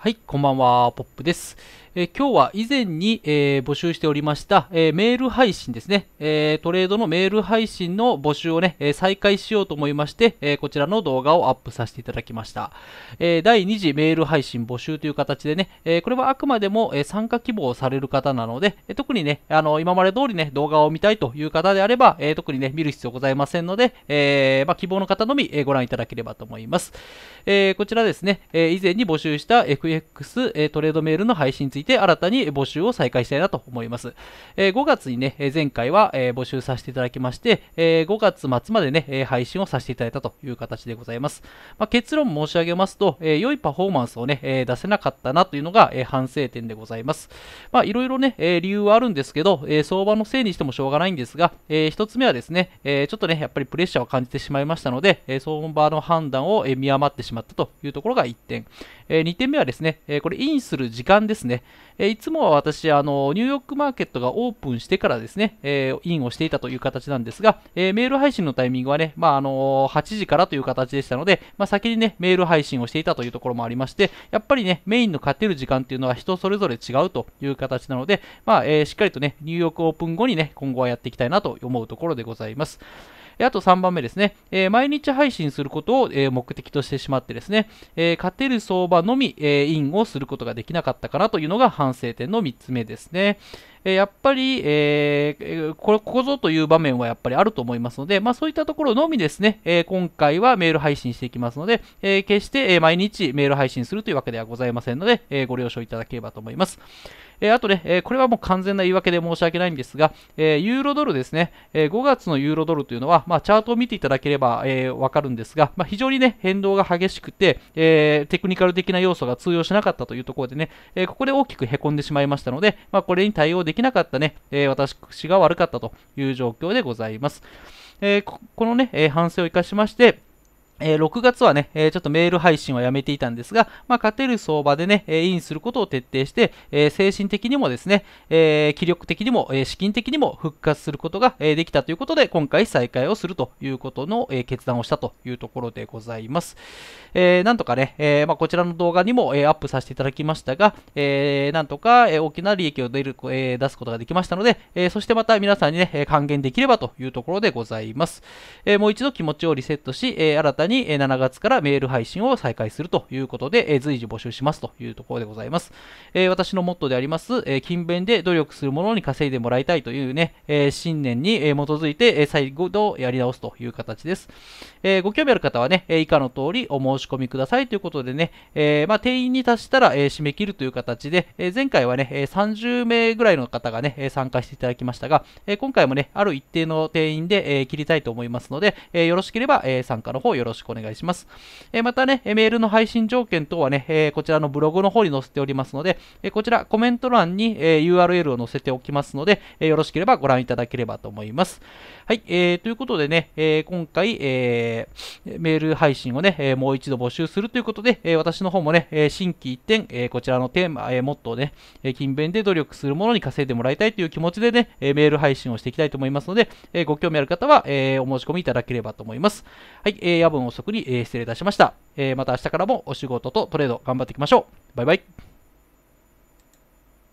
はい、こんばんは、ポップです。え今日は以前に、え募集しておりました、えメール配信ですね、えトレードのメール配信の募集をね、え再開しようと思いまして、えこちらの動画をアップさせていただきました。え第2次メール配信募集という形でね、えこれはあくまでも、え参加希望される方なので、え特にね、あの、今まで通りね、動画を見たいという方であれば、え特にね、見る必要ございませんので、えま希望の方のみ、えご覧いただければと思います。えこちらですね、え以前に募集した FX、えトレードメールの配信についてて新たに募集を再開したいなと思います。え5月にね、前回は、え募集させていただきまして、え5月末までね、配信をさせていただいたという形でございます。まあ、結論申し上げますと、え良いパフォーマンスをね、え出せなかったなというのが、え反省点でございます。まあ、いろいろね、え理由はあるんですけど、え相場のせいにしてもしょうがないんですが、え1つ目はですね、えちょっとね、やっぱりプレッシャーを感じてしまいましたので、え相場の判断を見誤ってしまったというところが1点。え2点目はですね、えこれインする時間ですね。えいつもは私、あの、ニューヨークマーケットがオープンしてからですね、えー、インをしていたという形なんですが、えー、メール配信のタイミングはね、まあ、あのー、8時からという形でしたので、まあ、先にね、メール配信をしていたというところもありまして、やっぱりね、メインの勝てる時間っていうのは人それぞれ違うという形なので、まあ、えー、しっかりとね、ニューヨークオープン後にね、今後はやっていきたいなと思うところでございます。あと3番目ですね、え毎日配信することを、え目的としてしまってですね、え勝てる相場のみ、えインをすることができなかったかなというのが反省点の3つ目ですね。えやっぱり、えー、これここぞという場面はやっぱりあると思いますので、まあ、そういったところのみですね、え今回はメール配信していきますので、え決して毎日メール配信するというわけではございませんので、えご了承いただければと思います。えあとね、えこれはもう完全な言い訳で申し訳ないんですが、えユーロドルですね、え5月のユーロドルというのは、まあ、チャートを見ていただければ、えわかるんですが、まあ、非常にね、変動が激しくて、えテクニカル的な要素が通用しなかったというところでね、えここで大きく凹んでしまいましたので、まあ、これに対応でできなかったね、えー、私が悪かったという状況でございます。えー、このね、え反省を生かしまして、えー、6月はね、えー、ちょっとメール配信はやめていたんですが、まあ、勝てる相場でね、えー、インすることを徹底して、え精神的にもですね、え気力的にも、え資金的にも復活することが、えできたということで、今回再開をするということの、え決断をしたというところでございます。えなんとかね、えまあ、こちらの動画にも、えアップさせていただきましたが、えなんとか、え大きな利益を出る、え出すことができましたので、えそしてまた皆さんにね、還元できればというところでございます。えもう一度気持ちをリセットし、え新たにに7月からメール配信を再開するということで、え随時募集しますというところでございます。え私のモットーであります、え勤勉で努力するものに稼いでもらいたいというね、え信念に基づいてえ再度やり直すという形です。えご興味ある方はね、以下の通りお申し込みくださいということでね、えまあ、定員に達したらえ締め切るという形で、え前回はね、30名ぐらいの方がね、参加していただきましたが、え今回もね、ある一定の定員でえ切りたいと思いますので、えよろしければえ参加の方よろしくしくお願いします。えまたね、メールの配信条件等はね、えこちらのブログの方に載せておりますので、えこちらコメント欄に、え URL を載せておきますので、えよろしければご覧いただければと思います。はい、えー、ということでね、え今回、えメール配信をね、えもう一度募集するということで、え私の方もね、え新規一点、えこちらのテーマ、えー、モッね、え勤勉で努力するものに稼いでもらいたいという気持ちでね、えメール配信をしていきたいと思いますので、えご興味ある方は、えお申し込みいただければと思います。はい、えー、夜分遅くに、えー、失礼いたしました。えー、また明日からもお仕事とトレード頑張っていきましょう。バイバイ。